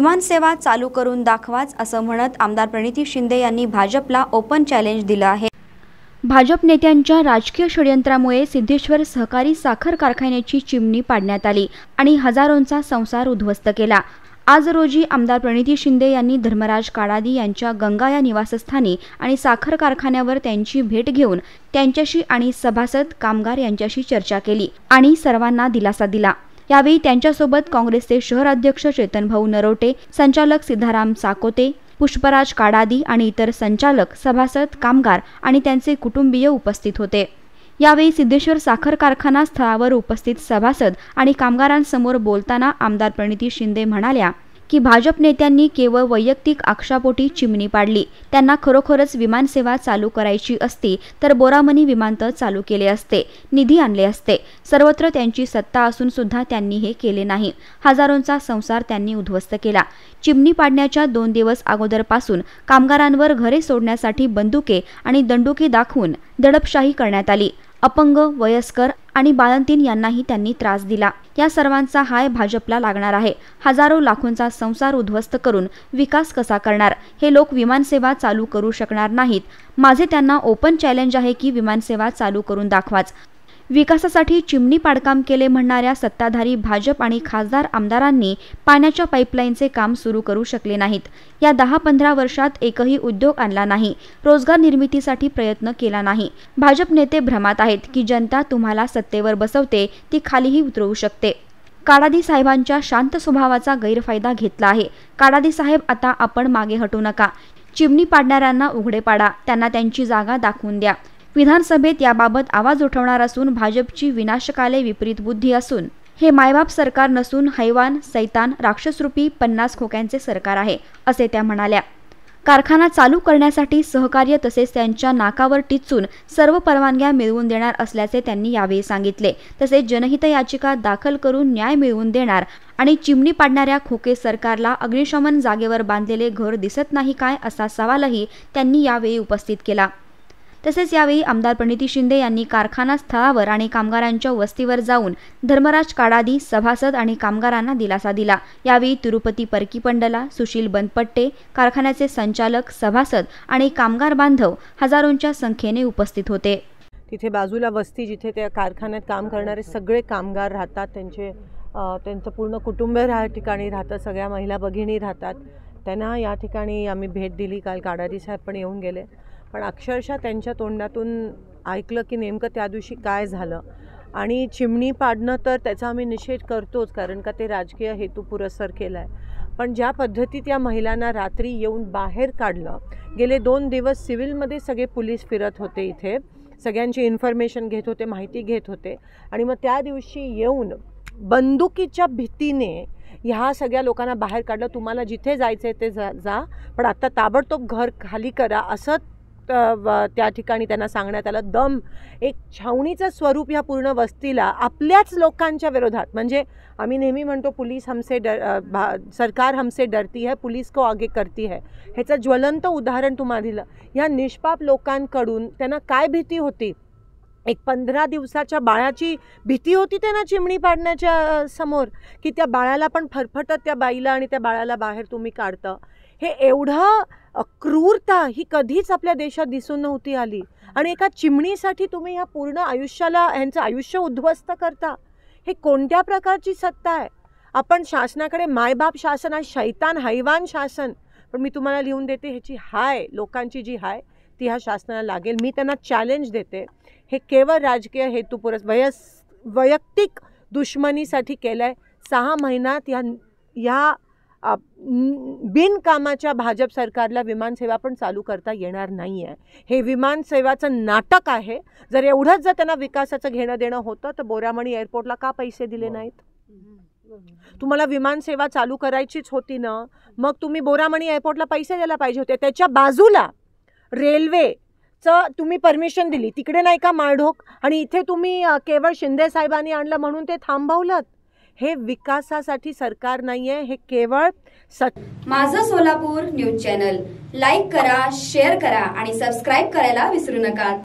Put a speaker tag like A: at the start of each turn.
A: किमान सेवा चालू करून दाखवाच असं म्हणत आमदार प्रणिती शिंदे यांनी भाजपला ओपन चॅलेंज दिलं आहे भाजप नेत्यांच्या राजकीय षडयंत्रामुळे सिद्धेश्वर सहकारी साखर कारखान्याची चिमणी पाडण्यात आली आणि हजारोंचा संसार उद्ध्वस्त केला आज रोजी आमदार प्रणिती शिंदे यांनी धर्मराज काडादी यांच्या गंगा या निवासस्थानी आणि साखर कारखान्यावर त्यांची भेट घेऊन त्यांच्याशी आणि सभासद कामगार यांच्याशी चर्चा केली आणि सर्वांना दिलासा दिला यावेळी त्यांच्यासोबत काँग्रेसचे शहराध्यक्ष अध्यक्ष चेतनभाऊ नरोटे संचालक सिद्धाराम साकोते पुष्पराज काडादी आणि इतर संचालक सभासद कामगार आणि त्यांचे कुटुंबीय उपस्थित होते यावेळी सिद्धेश्वर साखर कारखाना स्थळावर उपस्थित सभासद आणि कामगारांसमोर बोलताना आमदार प्रणिती शिंदे म्हणाल्या की भाजप नेत्यांनी केवळ वैयक्तिक आक्षापोटी चिमणी पाडली त्यांना खरोखरच विमानसेवा चालू करायची असती तर बोरामनी विमानतळ चालू केले असते निधी आणले असते सर्वत्र त्यांची सत्ता असून सुद्धा त्यांनी हे केले नाही हजारोंचा संसार त्यांनी उद्ध्वस्त केला चिमणी पाडण्याच्या दोन दिवस अगोदरपासून कामगारांवर घरे सोडण्यासाठी बंदुके आणि दंडुके दाखवून दडपशाही करण्यात आली अपंग वयस्कर आणि बाळंतीन यांनाही त्यांनी त्रास दिला या सर्वांचा हाय भाजपला लागणार आहे हजारो लाखोंचा संसार उद्ध्वस्त करून विकास कसा करणार हे लोक विमानसेवा चालू करू शकणार नाहीत माझे त्यांना ओपन चॅलेंज आहे की विमानसेवा चालू करून दाखवाच विकासासाठी चिमणी पाडकाम केले म्हणणाऱ्या सत्ताधारी भाजप आणि खासदार आमदारांनी पाण्याच्या पाईपलाईनचे काम सुरू करू शकले नाहीत या दहा पंधरा वर्षात एकही उद्योग आणला नाही रोजगार निर्मितीसाठी प्रयत्न केला नाही भाजप नेते भ्रमात आहेत की जनता तुम्हाला सत्तेवर बसवते ती खालीही उतरवू शकते काडादी साहेबांच्या शांत स्वभावाचा गैरफायदा घेतला आहे काडादी साहेब आता आपण मागे हटू नका चिमणी पाडणाऱ्यांना उघडे पाडा त्यांना त्यांची जागा दाखवून द्या विधानसभेत याबाबत आवाज उठवणार असून भाजपची विनाशकाले विपरीत बुद्धी असून हे मायबाप सरकार नसून हैवान सैतान राक्षसरूपी पन्नास खोक्यांचे सरकार आहे असे त्या म्हणाल्या कारखाना चालू करण्यासाठी सहकार्य तसेच त्यांच्या नाकावर टिचून सर्व परवानग्या मिळवून देणार असल्याचे त्यांनी यावेळी सांगितले तसेच जनहित याचिका दाखल करून न्याय मिळवून देणार आणि चिमणी पाडणाऱ्या खोके सरकारला अग्निशमन जागेवर बांधलेले घर दिसत नाही काय असा सवालही त्यांनी यावेळी उपस्थित केला तसेच यावेळी आमदार प्रणिती शिंदे यांनी कारखाना स्थळावर आणि कामगारांच्या वस्तीवर जाऊन धर्मराज काडादी सभासद आणि कामगारांना दिलासा दिला यावेळी तिरुपती परकी पंडला सुशील बनपट्टे कारखान्याचे संचालक सभासद आणि कामगार बांधव हजारोंच्या संख्येने उपस्थित होते
B: तिथे बाजूला वस्ती जिथे त्या कारखान्यात काम करणारे सगळे कामगार राहतात त्यांचे त्यांचं पूर्ण कुटुंब ह्या ठिकाणी राहतं सगळ्या महिला भगिनी राहतात त्यांना या ठिकाणी आम्ही भेट दिली काल काडादी साहेब पण येऊन गेले पण अक्षरशः त्यांच्या तोंडातून ऐकलं की नेमकं त्या दिवशी काय झालं आणि चिमणी पाडणं तर त्याचा आम्ही निषेध करतोच कारण का ते राजकीय हेतू पुरस्सर केला आहे पण ज्या पद्धतीत या महिलांना रात्री येऊन बाहेर काढलं गेले दोन दिवस सिव्हिलमध्ये सगळे पोलीस फिरत होते इथे सगळ्यांची इन्फॉर्मेशन घेत होते माहिती घेत होते आणि मग त्या दिवशी येऊन बंदुकीच्या भीतीने ह्या सगळ्या लोकांना बाहेर काढलं तुम्हाला जिथे जायचं आहे ते जा जा पण आत्ता ताबडतोब घर खाली करा असं त्या ठिकाणी त्यांना सांगण्यात आलं दम एक छावणीचं स्वरूप ह्या पूर्ण वस्तीला आपल्याच लोकांच्या विरोधात म्हणजे आम्ही नेहमी म्हणतो पुलिस हमसे डर सरकार हमसे डरती है पुलिस को आगे करती है ह्याचं ज्वलंत उदाहरण तुम्हाला दिलं ह्या निष्पाप लोकांकडून त्यांना काय भीती होती एक पंधरा दिवसाच्या बाळाची भीती होती त्यांना चिमणी पाडण्याच्या समोर की त्या बाळाला पण फरफटत त्या बाईला आणि त्या बाळाला बाहेर तुम्ही काढतं हे एवढं क्रूरता ही कधीच आपल्या देशात दिसून नव्हती आली आणि एका चिमणीसाठी तुम्ही ह्या पूर्ण आयुष्याला ह्यांचं आयुष्य उद्ध्वस्त करता हे कोणत्या प्रकारची सत्ता आहे आपण शासनाकडे मायबाप शासन आहे शैतान हैवान शासन पण मी तुम्हाला लिहून देते ह्याची हाय लोकांची जी हाय ती ह्या शासनाला लागेल मी त्यांना चॅलेंज देते हे केवळ राजकीय हेतूपुरस वयस वैयक्तिक दुश्मनीसाठी केलं आहे सहा महिन्यात ह्या ह्या बिनकामाच्या भाजप सरकारला विमानसेवा पण चालू करता येणार नाही आहे हे विमानसेवाचं नाटक आहे जर एवढंच जर त्यांना विकासाचं घेणं देणं होतं तर बोरामणी एअरपोर्टला का पैसे दिले नाहीत तुम्हाला विमानसेवा चालू करायचीच होती ना मग तुम्ही बोरामणी एअरपोर्टला पैसे द्यायला पाहिजे होते त्याच्या बाजूला रेल्वे तुम्ही परमिशन दिली तिकडे नाही का माळढोक आणि इथे तुम्ही केवळ शिंदे साहेबांनी आणलं म्हणून ते थांबवलं हे विकासासाठी सरकार नाहीये हे केवळ सत
A: माझं सोलापूर न्यूज चॅनल लाईक करा शेअर करा आणि सबस्क्राईब करायला विसरू नका